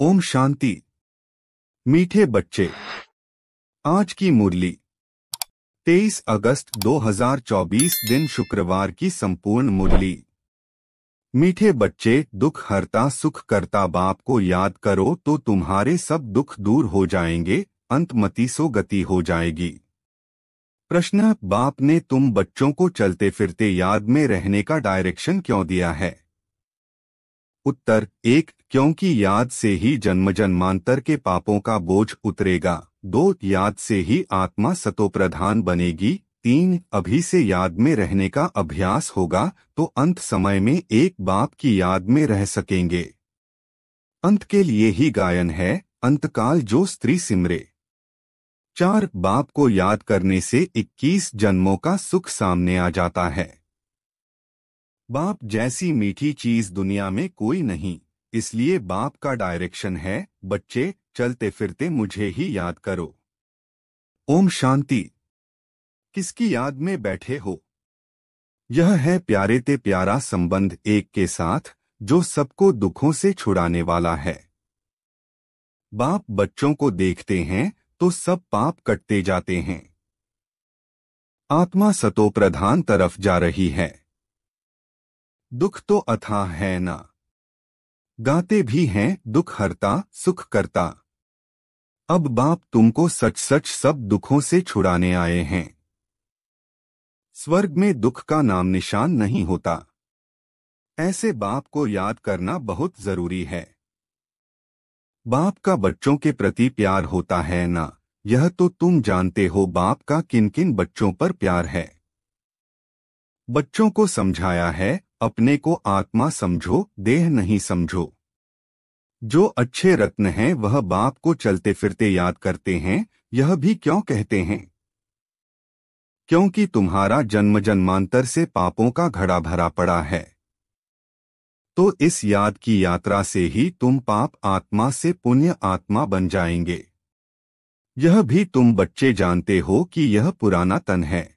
ओम शांति मीठे बच्चे आज की मुरली 23 अगस्त 2024 दिन शुक्रवार की संपूर्ण मुरली मीठे बच्चे दुख हरता सुख करता बाप को याद करो तो तुम्हारे सब दुख दूर हो जाएंगे अंत सो गति हो जाएगी प्रश्न बाप ने तुम बच्चों को चलते फिरते याद में रहने का डायरेक्शन क्यों दिया है उत्तर एक क्योंकि याद से ही जन्म जन्मांतर के पापों का बोझ उतरेगा दो याद से ही आत्मा सतोप्रधान बनेगी तीन अभी से याद में रहने का अभ्यास होगा तो अंत समय में एक बाप की याद में रह सकेंगे अंत के लिए ही गायन है अंतकाल जो स्त्री सिमरे चार बाप को याद करने से 21 जन्मों का सुख सामने आ जाता है बाप जैसी मीठी चीज दुनिया में कोई नहीं इसलिए बाप का डायरेक्शन है बच्चे चलते फिरते मुझे ही याद करो ओम शांति किसकी याद में बैठे हो यह है प्यारे ते प्यारा संबंध एक के साथ जो सबको दुखों से छुड़ाने वाला है बाप बच्चों को देखते हैं तो सब पाप कटते जाते हैं आत्मा सतो प्रधान तरफ जा रही है दुख तो अथा है ना गाते भी हैं दुख हरता सुख करता अब बाप तुमको सच सच सब दुखों से छुड़ाने आए हैं स्वर्ग में दुख का नाम निशान नहीं होता ऐसे बाप को याद करना बहुत जरूरी है बाप का बच्चों के प्रति प्यार होता है ना यह तो तुम जानते हो बाप का किन किन बच्चों पर प्यार है बच्चों को समझाया है अपने को आत्मा समझो देह नहीं समझो जो अच्छे रत्न हैं वह बाप को चलते फिरते याद करते हैं यह भी क्यों कहते हैं क्योंकि तुम्हारा जन्म जन्मांतर से पापों का घड़ा भरा पड़ा है तो इस याद की यात्रा से ही तुम पाप आत्मा से पुण्य आत्मा बन जाएंगे यह भी तुम बच्चे जानते हो कि यह पुराना तन है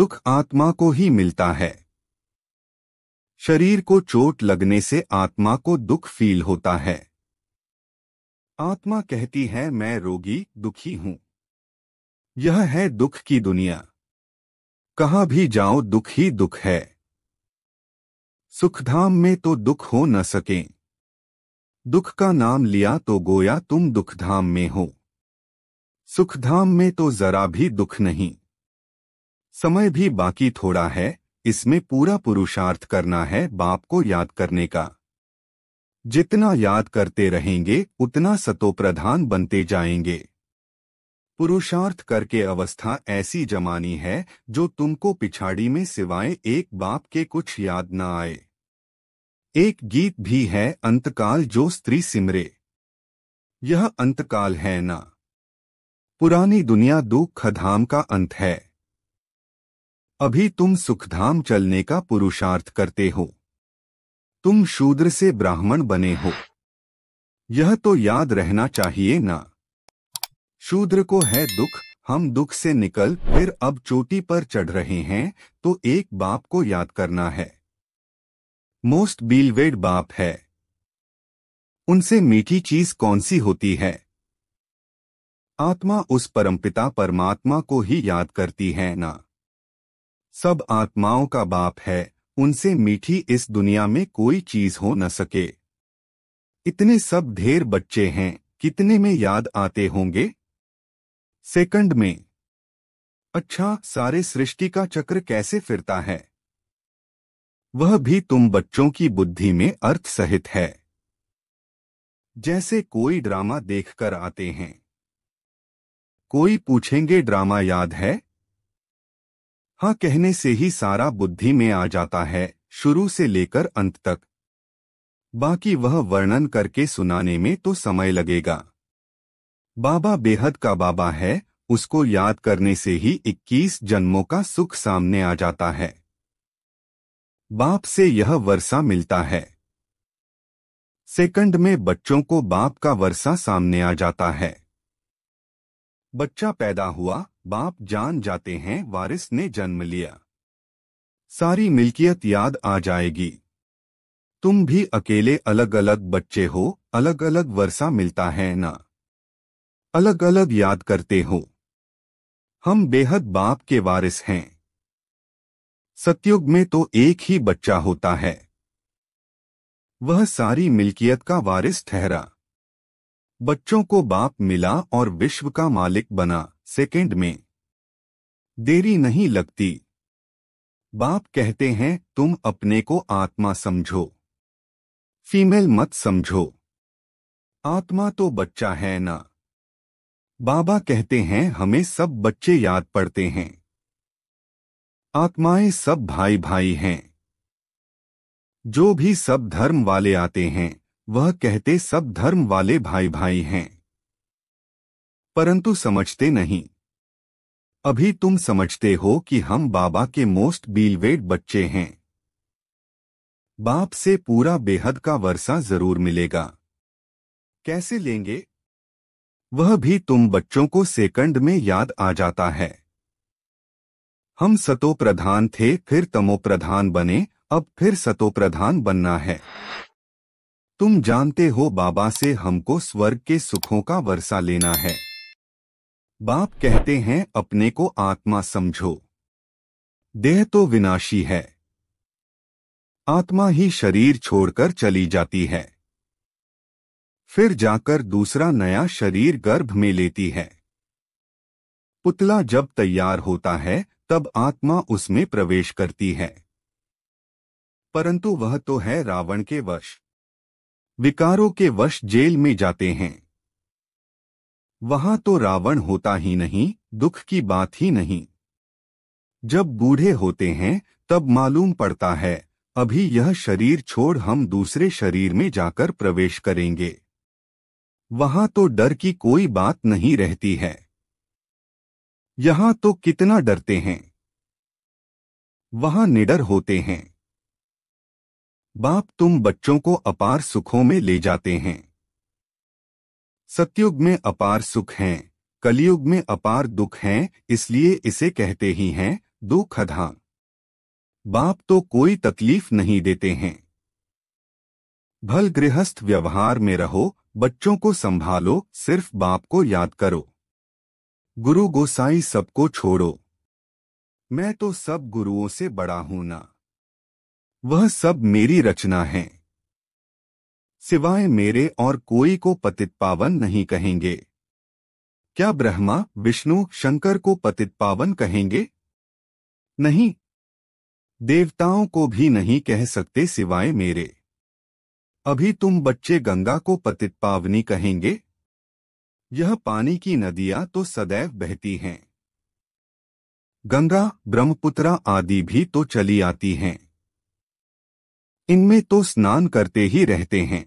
दुख आत्मा को ही मिलता है शरीर को चोट लगने से आत्मा को दुख फील होता है आत्मा कहती है मैं रोगी दुखी हूं यह है दुख की दुनिया कहाँ भी जाओ दुख ही दुख है सुखधाम में तो दुख हो न सके दुख का नाम लिया तो गोया तुम दुखधाम में हो सुखधाम में तो जरा भी दुख नहीं समय भी बाकी थोड़ा है इसमें पूरा पुरुषार्थ करना है बाप को याद करने का जितना याद करते रहेंगे उतना सतोप्रधान बनते जाएंगे पुरुषार्थ करके अवस्था ऐसी जमानी है जो तुमको पिछाड़ी में सिवाय एक बाप के कुछ याद न आए एक गीत भी है अंतकाल जो स्त्री सिमरे यह अंतकाल है ना पुरानी दुनिया दुख खधाम का अंत है अभी तुम सुखधाम चलने का पुरुषार्थ करते हो तुम शूद्र से ब्राह्मण बने हो यह तो याद रहना चाहिए ना शूद्र को है दुख हम दुख से निकल फिर अब चोटी पर चढ़ रहे हैं तो एक बाप को याद करना है मोस्ट बीलवेड बाप है उनसे मीठी चीज कौन सी होती है आत्मा उस परमपिता परमात्मा को ही याद करती है ना सब आत्माओं का बाप है उनसे मीठी इस दुनिया में कोई चीज हो न सके इतने सब ढेर बच्चे हैं कितने में याद आते होंगे सेकंड में अच्छा सारे सृष्टि का चक्र कैसे फिरता है वह भी तुम बच्चों की बुद्धि में अर्थ सहित है जैसे कोई ड्रामा देखकर आते हैं कोई पूछेंगे ड्रामा याद है हाँ कहने से ही सारा बुद्धि में आ जाता है शुरू से लेकर अंत तक बाकी वह वर्णन करके सुनाने में तो समय लगेगा बाबा बेहद का बाबा है उसको याद करने से ही 21 जन्मों का सुख सामने आ जाता है बाप से यह वर्षा मिलता है सेकंड में बच्चों को बाप का वर्षा सामने आ जाता है बच्चा पैदा हुआ बाप जान जाते हैं वारिस ने जन्म लिया सारी मिल्कियत याद आ जाएगी तुम भी अकेले अलग अलग बच्चे हो अलग अलग वर्षा मिलता है ना अलग अलग याद करते हो हम बेहद बाप के वारिस हैं सत्युग में तो एक ही बच्चा होता है वह सारी मिल्कियत का वारिस ठहरा बच्चों को बाप मिला और विश्व का मालिक बना सेकेंड में देरी नहीं लगती बाप कहते हैं तुम अपने को आत्मा समझो फीमेल मत समझो आत्मा तो बच्चा है ना बाबा कहते हैं हमें सब बच्चे याद पड़ते हैं आत्माएं सब भाई भाई हैं जो भी सब धर्म वाले आते हैं वह कहते सब धर्म वाले भाई भाई हैं परंतु समझते नहीं अभी तुम समझते हो कि हम बाबा के मोस्ट बीलवेड बच्चे हैं बाप से पूरा बेहद का वर्षा जरूर मिलेगा कैसे लेंगे वह भी तुम बच्चों को सेकंड में याद आ जाता है हम सतो प्रधान थे फिर तमो प्रधान बने अब फिर सतो प्रधान बनना है तुम जानते हो बाबा से हमको स्वर्ग के सुखों का वर्षा लेना है बाप कहते हैं अपने को आत्मा समझो देह तो विनाशी है आत्मा ही शरीर छोड़कर चली जाती है फिर जाकर दूसरा नया शरीर गर्भ में लेती है पुतला जब तैयार होता है तब आत्मा उसमें प्रवेश करती है परंतु वह तो है रावण के वश विकारों के वश जेल में जाते हैं वहां तो रावण होता ही नहीं दुख की बात ही नहीं जब बूढ़े होते हैं तब मालूम पड़ता है अभी यह शरीर छोड़ हम दूसरे शरीर में जाकर प्रवेश करेंगे वहां तो डर की कोई बात नहीं रहती है यहां तो कितना डरते हैं वहां निडर होते हैं बाप तुम बच्चों को अपार सुखों में ले जाते हैं सत्युग में अपार सुख हैं कलयुग में अपार दुख हैं इसलिए इसे कहते ही हैं दो खधा बाप तो कोई तकलीफ नहीं देते हैं भल गृहस्थ व्यवहार में रहो बच्चों को संभालो सिर्फ बाप को याद करो गुरु गोसाई सबको छोड़ो मैं तो सब गुरुओं से बड़ा हूं ना वह सब मेरी रचना है सिवाय मेरे और कोई को पतित पावन नहीं कहेंगे क्या ब्रह्मा विष्णु शंकर को पतित पावन कहेंगे नहीं देवताओं को भी नहीं कह सकते सिवाय मेरे अभी तुम बच्चे गंगा को पतित पावनी कहेंगे यह पानी की नदियां तो सदैव बहती हैं गंगा ब्रह्मपुत्रा आदि भी तो चली आती हैं इनमें तो स्नान करते ही रहते हैं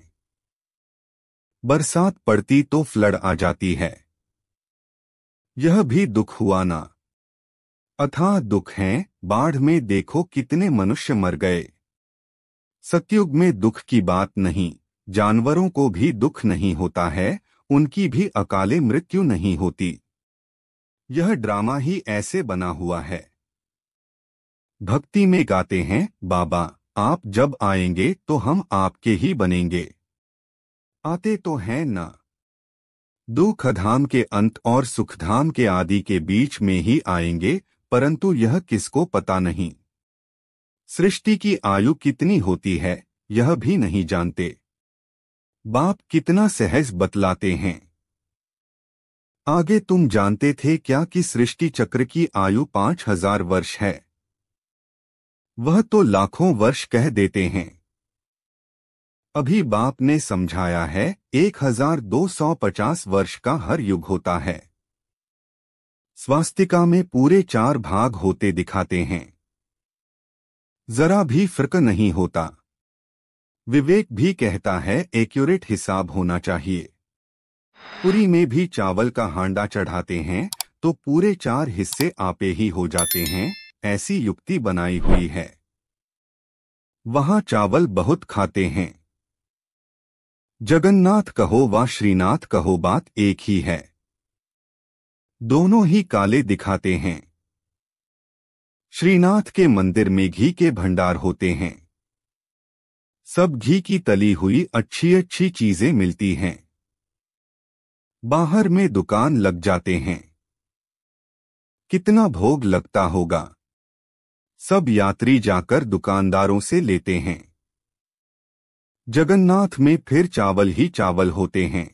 बरसात पड़ती तो फ्लड आ जाती है यह भी दुख हुआ ना अथाह दुख है बाढ़ में देखो कितने मनुष्य मर गए सतयुग में दुख की बात नहीं जानवरों को भी दुख नहीं होता है उनकी भी अकाले मृत्यु नहीं होती यह ड्रामा ही ऐसे बना हुआ है भक्ति में गाते हैं बाबा आप जब आएंगे तो हम आपके ही बनेंगे आते तो हैं न दुख धाम के अंत और सुखधाम के आदि के बीच में ही आएंगे परंतु यह किसको पता नहीं सृष्टि की आयु कितनी होती है यह भी नहीं जानते बाप कितना सहज बतलाते हैं आगे तुम जानते थे क्या कि सृष्टि चक्र की आयु पांच हजार वर्ष है वह तो लाखों वर्ष कह देते हैं अभी बाप ने समझाया है 1250 वर्ष का हर युग होता है स्वास्तिका में पूरे चार भाग होते दिखाते हैं जरा भी फर्क नहीं होता विवेक भी कहता है एक्यूरेट हिसाब होना चाहिए पुरी में भी चावल का हांडा चढ़ाते हैं तो पूरे चार हिस्से आपे ही हो जाते हैं ऐसी युक्ति बनाई हुई है वहां चावल बहुत खाते हैं जगन्नाथ कहो व श्रीनाथ कहो बात एक ही है दोनों ही काले दिखाते हैं श्रीनाथ के मंदिर में घी के भंडार होते हैं सब घी की तली हुई अच्छी अच्छी चीजें मिलती हैं बाहर में दुकान लग जाते हैं कितना भोग लगता होगा सब यात्री जाकर दुकानदारों से लेते हैं जगन्नाथ में फिर चावल ही चावल होते हैं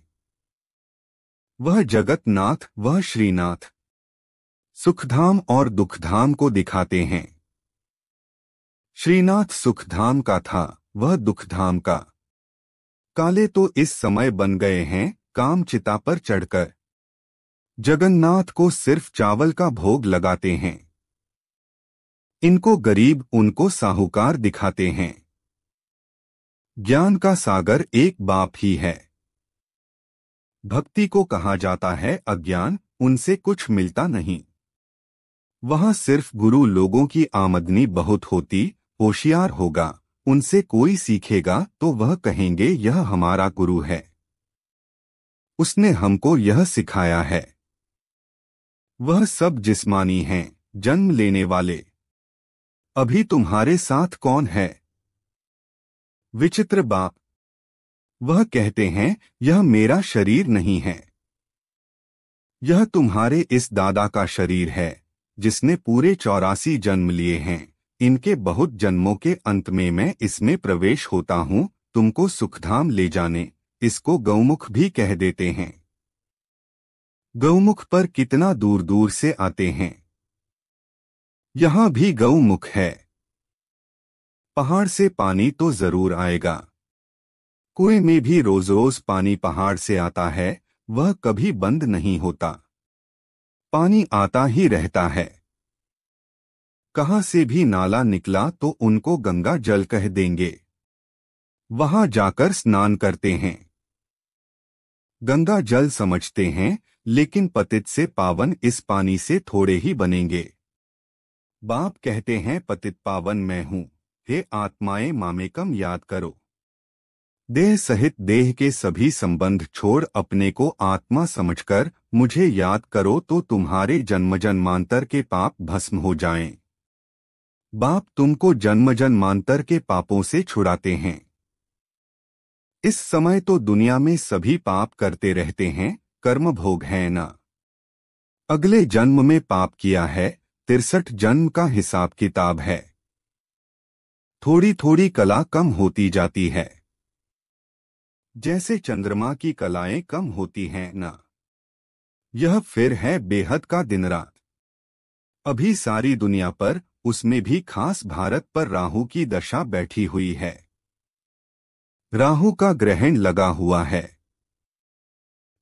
वह जगतनाथ वह श्रीनाथ सुखधाम और दुखधाम को दिखाते हैं श्रीनाथ सुखधाम का था वह दुखधाम का काले तो इस समय बन गए हैं काम चिता पर चढ़कर जगन्नाथ को सिर्फ चावल का भोग लगाते हैं इनको गरीब उनको साहूकार दिखाते हैं ज्ञान का सागर एक बाप ही है भक्ति को कहा जाता है अज्ञान उनसे कुछ मिलता नहीं वहां सिर्फ गुरु लोगों की आमदनी बहुत होती होशियार होगा उनसे कोई सीखेगा तो वह कहेंगे यह हमारा गुरु है उसने हमको यह सिखाया है वह सब जिस्मानी हैं जन्म लेने वाले अभी तुम्हारे साथ कौन है विचित्र बाप वह कहते हैं यह मेरा शरीर नहीं है यह तुम्हारे इस दादा का शरीर है जिसने पूरे चौरासी जन्म लिए हैं इनके बहुत जन्मों के अंत में मैं इसमें प्रवेश होता हूँ तुमको सुखधाम ले जाने इसको गौमुख भी कह देते हैं गौमुख पर कितना दूर दूर से आते हैं यहाँ भी गौमुख है पहाड़ से पानी तो जरूर आएगा कुएं में भी रोज रोज पानी पहाड़ से आता है वह कभी बंद नहीं होता पानी आता ही रहता है कहाँ से भी नाला निकला तो उनको गंगा जल कह देंगे वहां जाकर स्नान करते हैं गंगा जल समझते हैं लेकिन पतित से पावन इस पानी से थोड़े ही बनेंगे बाप कहते हैं पतित पावन मैं हूं हे आत्माएं मामेकम याद करो देह सहित देह के सभी संबंध छोड़ अपने को आत्मा समझकर मुझे याद करो तो तुम्हारे जन्म जन्मांतर के पाप भस्म हो जाएं। बाप तुमको जन्म जन्मांतर के पापों से छुड़ाते हैं इस समय तो दुनिया में सभी पाप करते रहते हैं कर्म भोग है ना अगले जन्म में पाप किया है तिरसठ जन्म का हिसाब किताब है थोड़ी थोड़ी कला कम होती जाती है जैसे चंद्रमा की कलाएं कम होती हैं ना यह फिर है बेहद का दिन रात अभी सारी दुनिया पर उसमें भी खास भारत पर राहु की दशा बैठी हुई है राहु का ग्रहण लगा हुआ है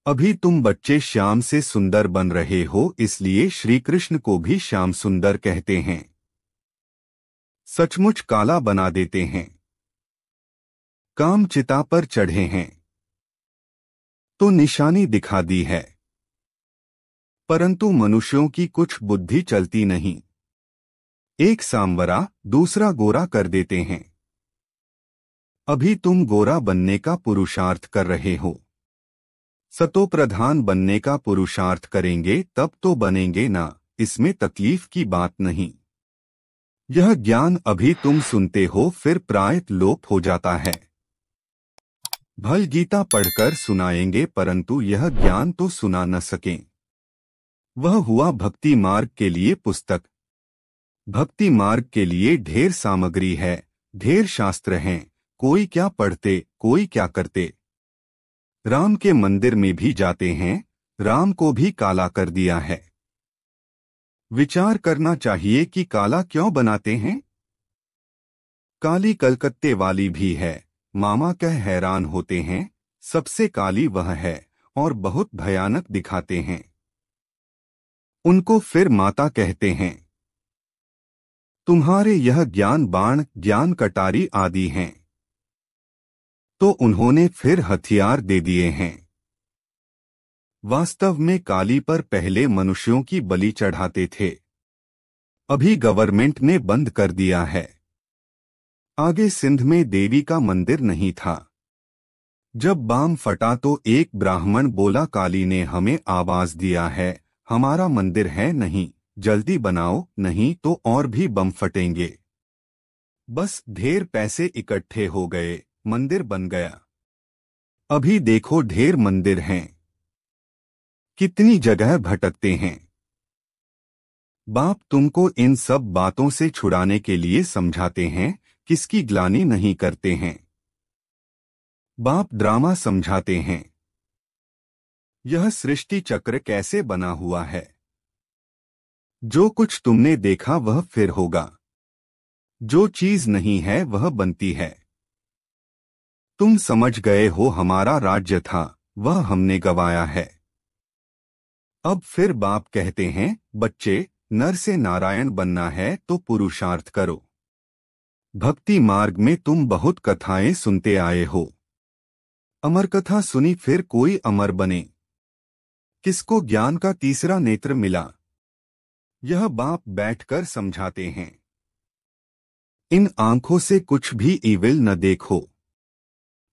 अभी तुम बच्चे श्याम से सुंदर बन रहे हो इसलिए श्री कृष्ण को भी श्याम सुंदर कहते हैं सचमुच काला बना देते हैं काम चिता पर चढ़े हैं तो निशानी दिखा दी है परंतु मनुष्यों की कुछ बुद्धि चलती नहीं एक सांवरा दूसरा गोरा कर देते हैं अभी तुम गोरा बनने का पुरुषार्थ कर रहे हो सतो प्रधान बनने का पुरुषार्थ करेंगे तब तो बनेंगे ना इसमें तकलीफ की बात नहीं यह ज्ञान अभी तुम सुनते हो फिर प्रायत लोप हो जाता है भल गीता पढ़कर सुनाएंगे परंतु यह ज्ञान तो सुना न सके वह हुआ भक्ति मार्ग के लिए पुस्तक भक्ति मार्ग के लिए ढेर सामग्री है ढेर शास्त्र हैं कोई क्या पढ़ते कोई क्या करते राम के मंदिर में भी जाते हैं राम को भी काला कर दिया है विचार करना चाहिए कि काला क्यों बनाते हैं काली कलकत्ते वाली भी है मामा कह हैरान होते हैं सबसे काली वह है और बहुत भयानक दिखाते हैं उनको फिर माता कहते हैं तुम्हारे यह ज्ञान बाण ज्ञान कटारी आदि हैं तो उन्होंने फिर हथियार दे दिए हैं वास्तव में काली पर पहले मनुष्यों की बलि चढ़ाते थे अभी गवर्नमेंट ने बंद कर दिया है आगे सिंध में देवी का मंदिर नहीं था जब बाम फटा तो एक ब्राह्मण बोला काली ने हमें आवाज दिया है हमारा मंदिर है नहीं जल्दी बनाओ नहीं तो और भी बम फटेंगे बस ढेर पैसे इकट्ठे हो गए मंदिर बन गया अभी देखो ढेर मंदिर हैं कितनी जगह भटकते हैं बाप तुमको इन सब बातों से छुड़ाने के लिए समझाते हैं किसकी ग्लानी नहीं करते हैं बाप ड्रामा समझाते हैं यह सृष्टि चक्र कैसे बना हुआ है जो कुछ तुमने देखा वह फिर होगा जो चीज नहीं है वह बनती है तुम समझ गए हो हमारा राज्य था वह हमने गवाया है अब फिर बाप कहते हैं बच्चे नर से नारायण बनना है तो पुरुषार्थ करो भक्ति मार्ग में तुम बहुत कथाएं सुनते आए हो अमर कथा सुनी फिर कोई अमर बने किसको ज्ञान का तीसरा नेत्र मिला यह बाप बैठकर समझाते हैं इन आंखों से कुछ भी इविल न देखो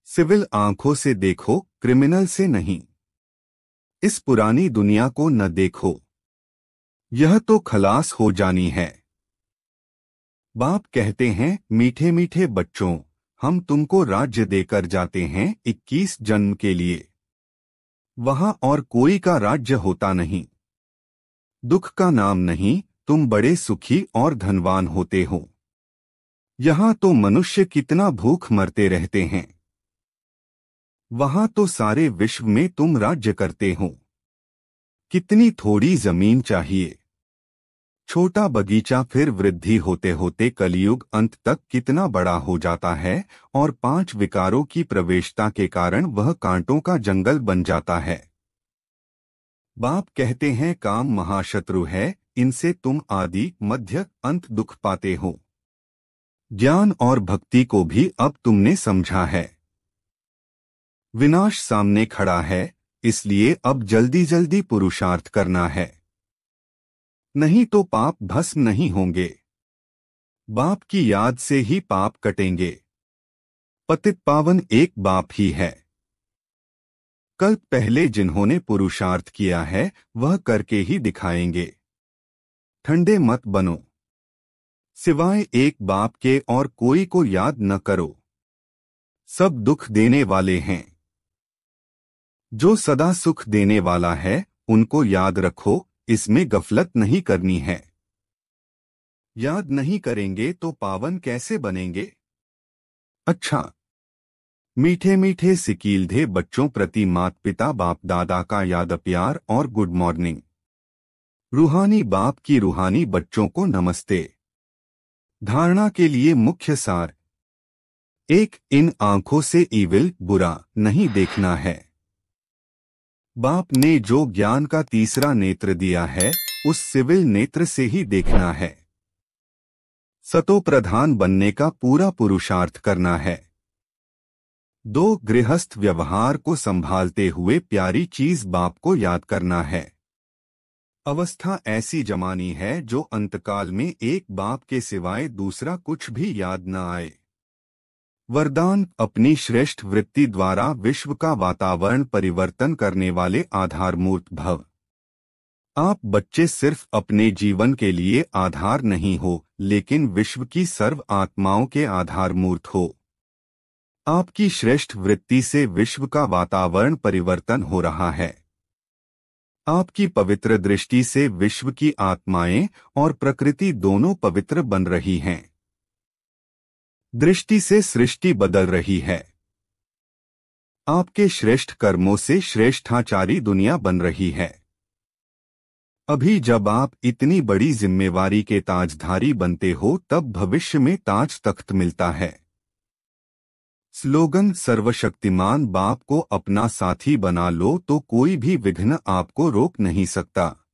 सिविल आंखों से देखो क्रिमिनल से नहीं इस पुरानी दुनिया को न देखो यह तो खलास हो जानी है बाप कहते हैं मीठे मीठे बच्चों हम तुमको राज्य देकर जाते हैं 21 जन्म के लिए वहां और कोई का राज्य होता नहीं दुख का नाम नहीं तुम बड़े सुखी और धनवान होते हो यहां तो मनुष्य कितना भूख मरते रहते हैं वहां तो सारे विश्व में तुम राज्य करते हो कितनी थोड़ी जमीन चाहिए छोटा बगीचा फिर वृद्धि होते होते कलयुग अंत तक कितना बड़ा हो जाता है और पांच विकारों की प्रवेशता के कारण वह कांटों का जंगल बन जाता है बाप कहते हैं काम महाशत्रु है इनसे तुम आदि मध्य अंत दुख पाते हो ज्ञान और भक्ति को भी अब तुमने समझा है विनाश सामने खड़ा है इसलिए अब जल्दी जल्दी पुरुषार्थ करना है नहीं तो पाप भस्म नहीं होंगे बाप की याद से ही पाप कटेंगे पतित पावन एक बाप ही है कल्प पहले जिन्होंने पुरुषार्थ किया है वह करके ही दिखाएंगे ठंडे मत बनो सिवाय एक बाप के और कोई को याद न करो सब दुख देने वाले हैं जो सदा सुख देने वाला है उनको याद रखो इसमें गफलत नहीं करनी है याद नहीं करेंगे तो पावन कैसे बनेंगे अच्छा मीठे मीठे सिकीलधे बच्चों प्रति मात पिता बाप दादा का याद प्यार और गुड मॉर्निंग रूहानी बाप की रूहानी बच्चों को नमस्ते धारणा के लिए मुख्य सार एक इन आंखों से इविल बुरा नहीं देखना है बाप ने जो ज्ञान का तीसरा नेत्र दिया है उस सिविल नेत्र से ही देखना है सतो प्रधान बनने का पूरा पुरुषार्थ करना है दो गृहस्थ व्यवहार को संभालते हुए प्यारी चीज बाप को याद करना है अवस्था ऐसी जमानी है जो अंतकाल में एक बाप के सिवाय दूसरा कुछ भी याद न आए वरदान अपनी श्रेष्ठ वृत्ति द्वारा विश्व का वातावरण परिवर्तन करने वाले आधारमूर्त भव आप बच्चे सिर्फ अपने जीवन के लिए आधार नहीं हो लेकिन विश्व की सर्व आत्माओं के आधारमूर्त हो आपकी श्रेष्ठ वृत्ति से विश्व का वातावरण परिवर्तन हो रहा है आपकी पवित्र दृष्टि से विश्व की आत्माएं और प्रकृति दोनों पवित्र बन रही हैं दृष्टि से सृष्टि बदल रही है आपके श्रेष्ठ कर्मों से श्रेष्ठाचारी दुनिया बन रही है अभी जब आप इतनी बड़ी जिम्मेवारी के ताजधारी बनते हो तब भविष्य में ताज तख्त मिलता है स्लोगन सर्वशक्तिमान बाप को अपना साथी बना लो तो कोई भी विघ्न आपको रोक नहीं सकता